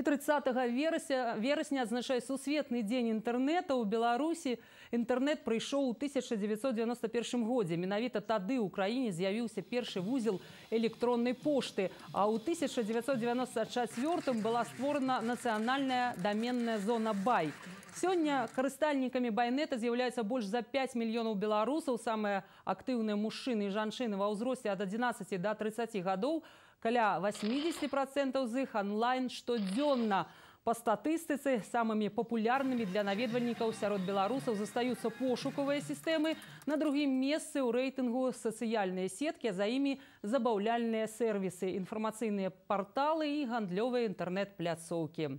30 верасня верасня адзначае сусветны дзень інтэрнэта ў беларусі інтэрнэт прыйшоў у 1991 годзе менавіта тады ў краіне з'явіўся першы вузел электроннай пошты а ў 1994 была створана нацыянальная даменная зона байка Сёння карыстальнікамі байнета з'яўляецца больш за 5 мільёнаў беларусаў самыя актыўныя мужчыны і жанчыны ва ўзросце ад 11 до 30 гадоў каля 80 процентаў з іх онлайн штодзённа па статыстыцы самымі папулярнымі для наведвальнікаў сярод беларусаў застаюцца пошукавыя сістэмы на другім месцы ў рэйтынгу сацыяльныя сеткі за імі забаўляльныя сервісы інфармацыйныя парталы і гандлёвыя інтэрнэт-пляцоўкі